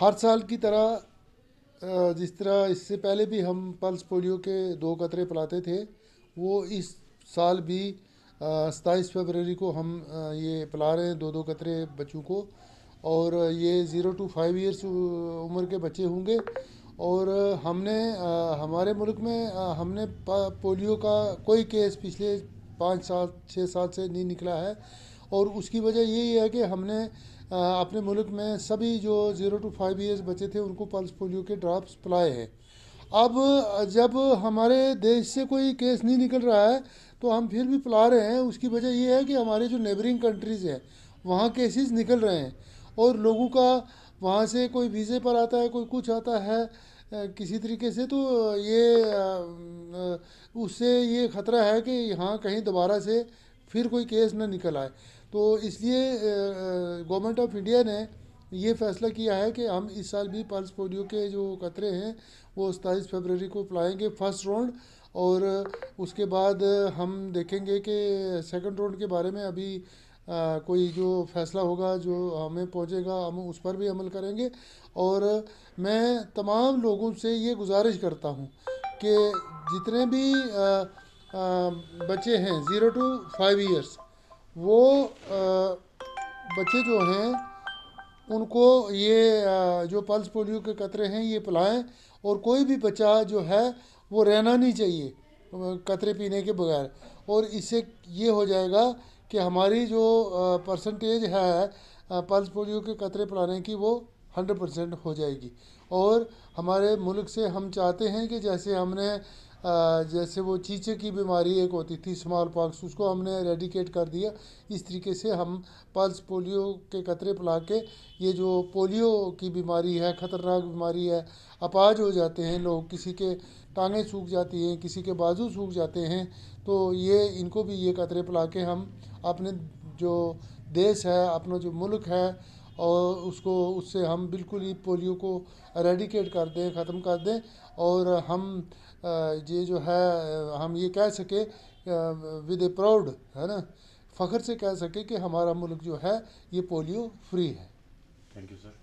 हर साल की तरह जिस तरह इससे पहले भी हम पल्स पोलियो के दो कतरे पिलाते थे वो इस साल भी सताईस फरवरी को हम ये पिला रहे हैं दो दो कतरे बच्चों को और ये ज़ीरो टू फाइव इयर्स उम्र के बच्चे होंगे और हमने हमारे मुल्क में हमने पोलियो का कोई केस पिछले पाँच साल छः साल से नहीं निकला है और उसकी वजह यही है कि हमने अपने मुल्क में सभी जो ज़ीरो टू फाइव ईयर्स बच्चे थे उनको पल्स पोलियो के ड्राप्स पिलाए हैं अब जब हमारे देश से कोई केस नहीं निकल रहा है तो हम फिर भी पिला रहे हैं उसकी वजह यह है कि हमारे जो नेबरिंग कंट्रीज़ हैं वहाँ केसेस निकल रहे हैं और लोगों का वहाँ से कोई वीज़े पर आता है कोई कुछ आता है किसी तरीके से तो ये उससे ये ख़तरा है कि यहाँ कहीं दोबारा से फिर कोई केस ना निकल आए तो इसलिए गवर्नमेंट ऑफ इंडिया ने ये फैसला किया है कि हम इस साल भी पल्स पोलियो के जो कतरे हैं वो सताईस फरवरी को पिलाएंगे फर्स्ट राउंड और उसके बाद हम देखेंगे कि सेकंड राउंड के बारे में अभी आ, कोई जो फैसला होगा जो हमें पहुंचेगा हम उस पर भी अमल करेंगे और मैं तमाम लोगों से ये गुजारिश करता हूँ कि जितने भी आ, आ, बच्चे हैं ज़ीरो टू फाइव ईयर्स वो बच्चे जो हैं उनको ये जो पल्स पोलियो के कतरे हैं ये पिलाएं और कोई भी बच्चा जो है वो रहना नहीं चाहिए कतरे पीने के बगैर और इससे ये हो जाएगा कि हमारी जो परसेंटेज है पल्स पोलियो के कतरे पिलाने की वो हंड्रेड परसेंट हो जाएगी और हमारे मुल्क से हम चाहते हैं कि जैसे हमने जैसे वो चीचे की बीमारी एक होती थी स्मॉल पॉक्स उसको हमने रेडिकेट कर दिया इस तरीके से हम पल्स पोलियो के कतरे पिला के ये जो पोलियो की बीमारी है ख़तरनाक बीमारी है अपाज हो जाते हैं लोग किसी के टांगें सूख जाती हैं किसी के बाजू सूख जाते हैं तो ये इनको भी ये कतरे पिला के हम अपने जो देश है अपना जो मुल्क है और उसको उससे हम बिल्कुल ही पोलियो को रेडिकेट कर दें ख़त्म कर दें और हम ये जो है हम ये कह सके विद ए प्राउड है ना फ़ख्र से कह सके कि हमारा मुल्क जो है ये पोलियो फ्री है थैंक यू सर